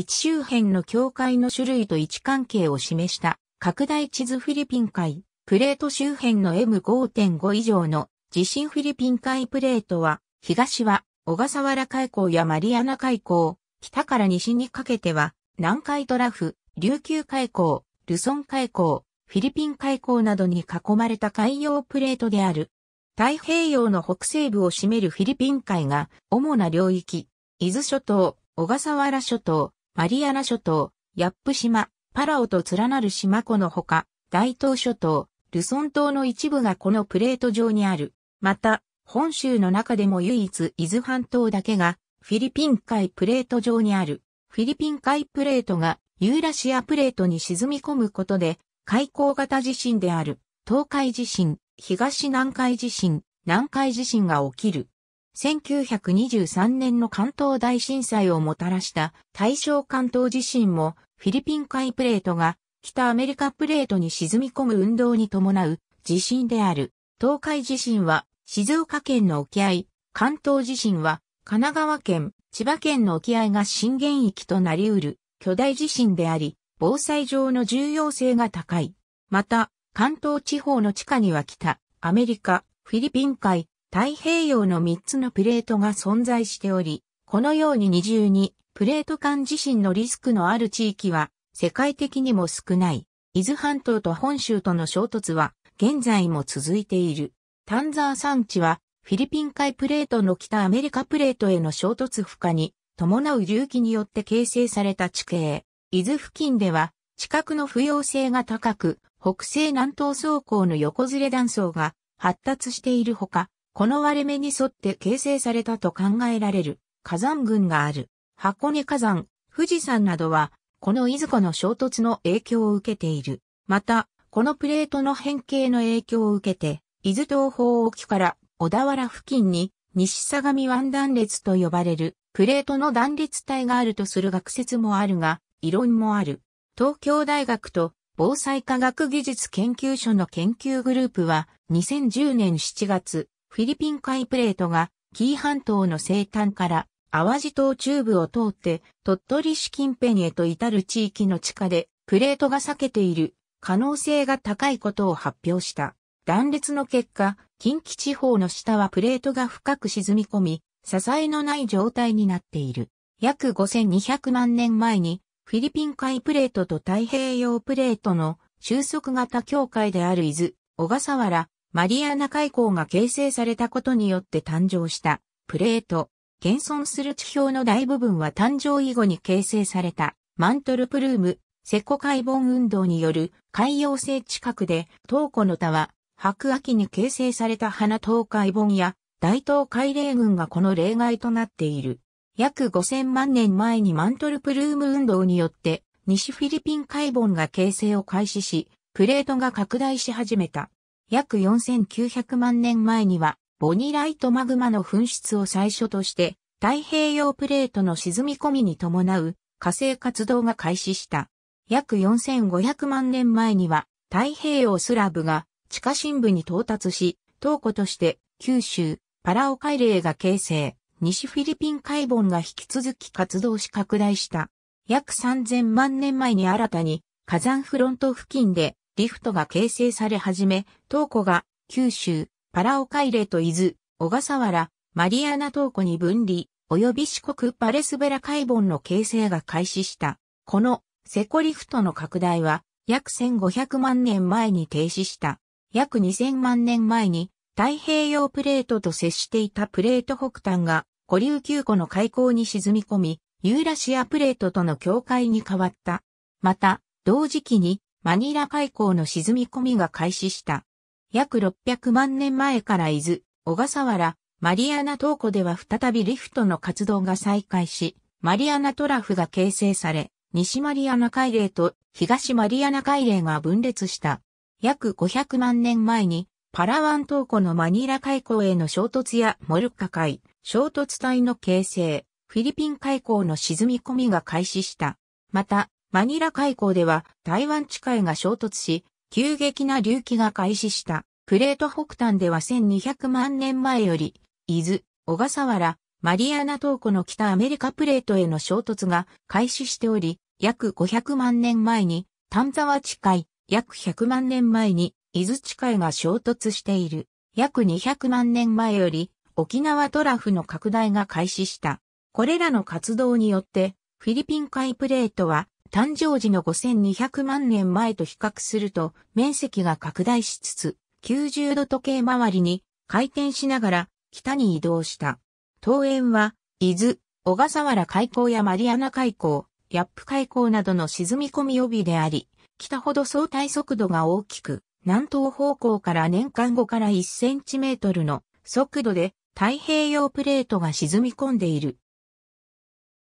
一周辺の境界の種類と位置関係を示した拡大地図フィリピン海、プレート周辺の M5.5 以上の地震フィリピン海プレートは、東は小笠原海溝やマリアナ海溝、北から西にかけては、南海トラフ、琉球海溝、ルソン海溝、フィリピン海溝などに囲まれた海洋プレートである。太平洋の北西部を占めるフィリピン海が主な領域、伊豆諸島、小笠原諸島、マリアナ諸島、ヤップ島、パラオと連なる島湖のほか、大東諸島、ルソン島の一部がこのプレート上にある。また、本州の中でも唯一伊豆半島だけが、フィリピン海プレート上にある。フィリピン海プレートがユーラシアプレートに沈み込むことで、海溝型地震である、東海地震、東南海地震、南海地震が起きる。1923年の関東大震災をもたらした大正関東地震もフィリピン海プレートが北アメリカプレートに沈み込む運動に伴う地震である。東海地震は静岡県の沖合、関東地震は神奈川県、千葉県の沖合が震源域となりうる巨大地震であり、防災上の重要性が高い。また、関東地方の地下には北、アメリカ、フィリピン海、太平洋の3つのプレートが存在しており、このように二重にプレート間地震のリスクのある地域は世界的にも少ない。伊豆半島と本州との衝突は現在も続いている。タンザー山地はフィリピン海プレートの北アメリカプレートへの衝突負荷に伴う隆起によって形成された地形。伊豆付近では地殻の不要性が高く、北西南東走行の横ずれ断層が発達しているほか、この割れ目に沿って形成されたと考えられる火山群がある。箱根火山、富士山などは、このいずこの衝突の影響を受けている。また、このプレートの変形の影響を受けて、伊豆東方沖から小田原付近に西相模湾断裂と呼ばれるプレートの断裂帯があるとする学説もあるが、異論もある。東京大学と防災科学技術研究所の研究グループは2010年7月、フィリピン海プレートが紀伊半島の西端から淡路島中部を通って鳥取市近辺へと至る地域の地下でプレートが裂けている可能性が高いことを発表した。断裂の結果、近畿地方の下はプレートが深く沈み込み、支えのない状態になっている。約5200万年前にフィリピン海プレートと太平洋プレートの収束型境界である伊豆、小笠原、マリアナ海溝が形成されたことによって誕生したプレート。現存する地表の大部分は誕生以後に形成されたマントルプルーム、セコ海盆運動による海洋性近くで、東湖の田は白亜紀に形成された花東海盆や大東海嶺群がこの例外となっている。約5000万年前にマントルプルーム運動によって西フィリピン海盆が形成を開始し、プレートが拡大し始めた。約4900万年前には、ボニライトマグマの噴出を最初として、太平洋プレートの沈み込みに伴う火星活動が開始した。約4500万年前には、太平洋スラブが地下深部に到達し、東湖として九州、パラオ海嶺が形成、西フィリピン海盆が引き続き活動し拡大した。約3000万年前に新たに火山フロント付近でリフトが形成され始め、東湖が九州、パラオ海嶺と伊豆、小笠原、マリアナ東湖に分離、及び四国パレスベラ海盆の形成が開始した。このセコリフトの拡大は約1500万年前に停止した。約2000万年前に太平洋プレートと接していたプレート北端が古流急湖の海溝に沈み込み、ユーラシアプレートとの境界に変わった。また、同時期にマニラ海溝の沈み込みが開始した。約600万年前から伊豆、小笠原、マリアナ東湖では再びリフトの活動が再開し、マリアナトラフが形成され、西マリアナ海嶺と東マリアナ海嶺が分裂した。約500万年前に、パラワン東湖のマニラ海溝への衝突やモルッカ海、衝突帯の形成、フィリピン海溝の沈み込みが開始した。また、マニラ海溝では台湾地海が衝突し、急激な隆起が開始した。プレート北端では1200万年前より、伊豆、小笠原、マリアナ島湖の北アメリカプレートへの衝突が開始しており、約500万年前に丹沢地海、約100万年前に伊豆地海が衝突している。約200万年前より沖縄トラフの拡大が開始した。これらの活動によってフィリピン海プレートは誕生時の5200万年前と比較すると面積が拡大しつつ90度時計回りに回転しながら北に移動した。東園は伊豆、小笠原海溝やマリアナ海溝、ヤップ海溝などの沈み込み帯であり、北ほど相対速度が大きく、南東方向から年間後から1センチメートルの速度で太平洋プレートが沈み込んでいる。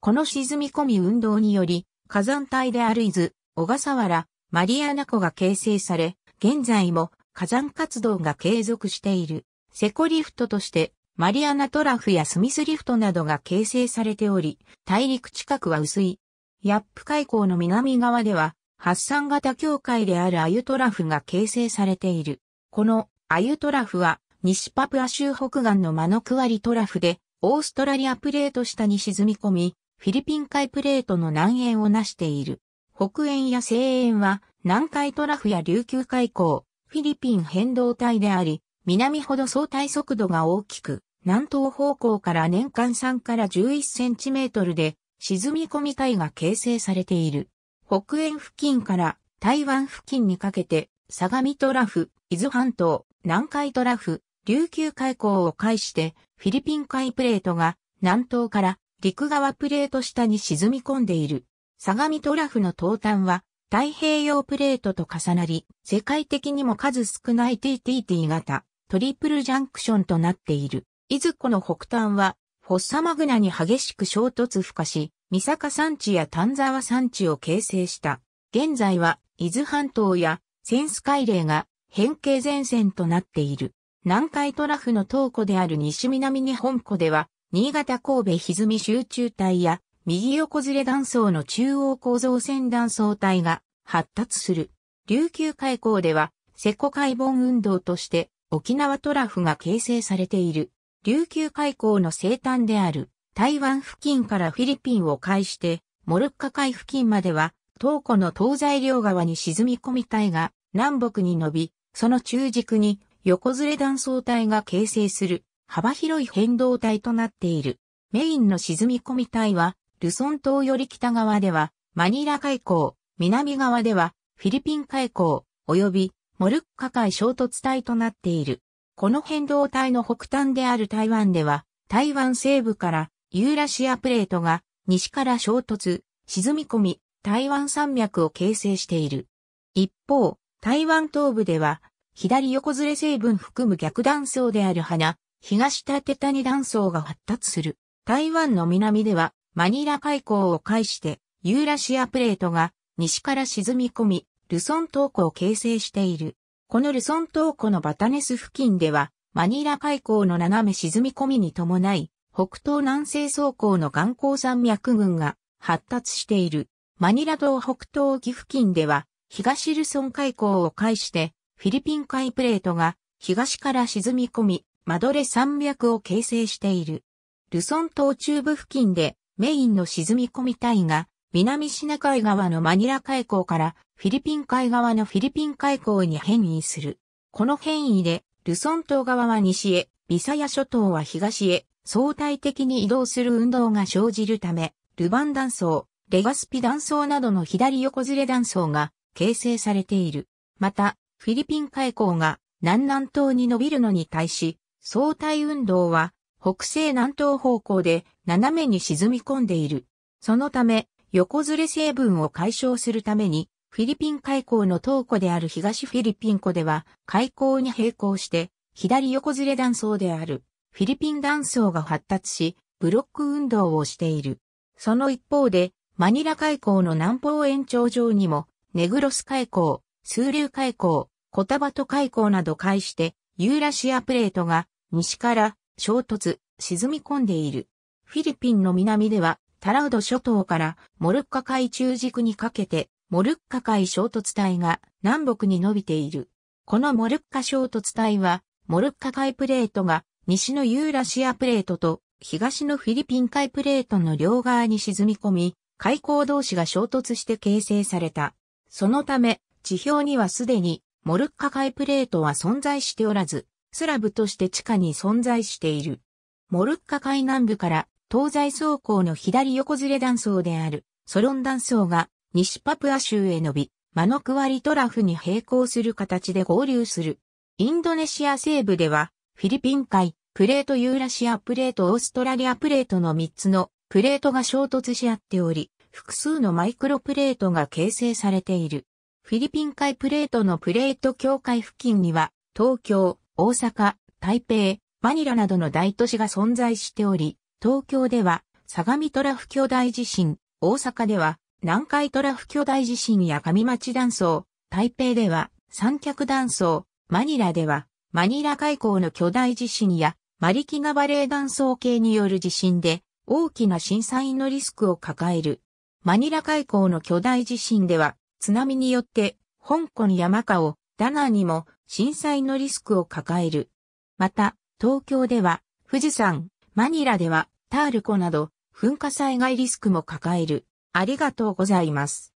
この沈み込み運動により、火山帯である伊豆、小笠原、マリアナ湖が形成され、現在も火山活動が継続している。セコリフトとして、マリアナトラフやスミスリフトなどが形成されており、大陸近くは薄い。ヤップ海溝の南側では、発散型境界であるアユトラフが形成されている。このアユトラフは、西パプア州北岸のマノクワリトラフで、オーストラリアプレート下に沈み込み、フィリピン海プレートの南縁をなしている。北縁や西縁は南海トラフや琉球海溝、フィリピン変動帯であり、南ほど相対速度が大きく、南東方向から年間3から11センチメートルで沈み込み帯が形成されている。北縁付近から台湾付近にかけて、相模トラフ、伊豆半島、南海トラフ、琉球海溝を介して、フィリピン海プレートが南東から陸側プレート下に沈み込んでいる。相模トラフの東端は太平洋プレートと重なり、世界的にも数少ない TTT 型トリプルジャンクションとなっている。伊豆湖の北端はフォッサマグナに激しく衝突孵化し、三坂山地や丹沢山地を形成した。現在は伊豆半島やセンス海嶺が変形前線となっている。南海トラフの東湖である西南日本湖では新潟神戸歪み集中帯や、右横ずれ断層の中央構造線断層帯が発達する。琉球海溝では、セコ海盆運動として沖縄トラフが形成されている。琉球海溝の西端である台湾付近からフィリピンを介して、モルッカ海付近までは、東湖の東西両側に沈み込み帯が南北に伸び、その中軸に横ずれ断層帯が形成する幅広い変動体となっている。メインの沈み込み帯は、ルソン島より北側では、マニラ海溝、南側では、フィリピン海溝、及び、モルッカ海衝突帯となっている。この変動帯の北端である台湾では、台湾西部からユーラシアプレートが西から衝突、沈み込み、台湾山脈を形成している。一方、台湾東部では、左横ずれ成分含む逆断層である花、東立谷断層が発達する。台湾の南ではマニラ海溝を介してユーラシアプレートが西から沈み込み、ルソン島湖を形成している。このルソン島湖のバタネス付近ではマニラ海溝の斜め沈み込みに伴い、北東南西走行の岩港山脈群が発達している。マニラ島北東沖付近では東ルソン海溝を介してフィリピン海プレートが東から沈み込み、マドレ山脈を形成している。ルソン島中部付近でメインの沈み込み帯が南シナ海側のマニラ海溝からフィリピン海側のフィリピン海溝に変異する。この変異でルソン島側は西へ、ビサヤ諸島は東へ相対的に移動する運動が生じるため、ルバン断層、レガスピ断層などの左横ずれ断層が形成されている。また、フィリピン海溝が南南東に伸びるのに対し、相対運動は北西南東方向で斜めに沈み込んでいる。そのため、横ずれ成分を解消するために、フィリピン海溝の東湖である東フィリピン湖では、海溝に並行して、左横ずれ断層である、フィリピン断層が発達し、ブロック運動をしている。その一方で、マニラ海溝の南方延長上にも、ネグロス海溝、スール海溝、コタバト海溝など介して、ユーラシアプレートが西から衝突、沈み込んでいる。フィリピンの南ではタラウド諸島からモルッカ海中軸にかけてモルッカ海衝突帯が南北に伸びている。このモルッカ衝突帯はモルッカ海プレートが西のユーラシアプレートと東のフィリピン海プレートの両側に沈み込み、海溝同士が衝突して形成された。そのため、地表にはすでにモルッカ海プレートは存在しておらず、スラブとして地下に存在している。モルッカ海南部から東西走行の左横ずれ断層であるソロン断層が西パプア州へ伸び、マノクワリトラフに並行する形で合流する。インドネシア西部ではフィリピン海、プレートユーラシアプレートオーストラリアプレートの3つのプレートが衝突し合っており、複数のマイクロプレートが形成されている。フィリピン海プレートのプレート境界付近には、東京、大阪、台北、マニラなどの大都市が存在しており、東京では相模トラフ巨大地震、大阪では南海トラフ巨大地震や上町断層、台北では三脚断層、マニラではマニラ海溝の巨大地震やマリキナバレー断層系による地震で大きな震災のリスクを抱える。マニラ海溝の巨大地震では津波によって香港やマカオ、ダナーにも震災のリスクを抱える。また、東京では富士山、マニラではタール湖など噴火災害リスクも抱える。ありがとうございます。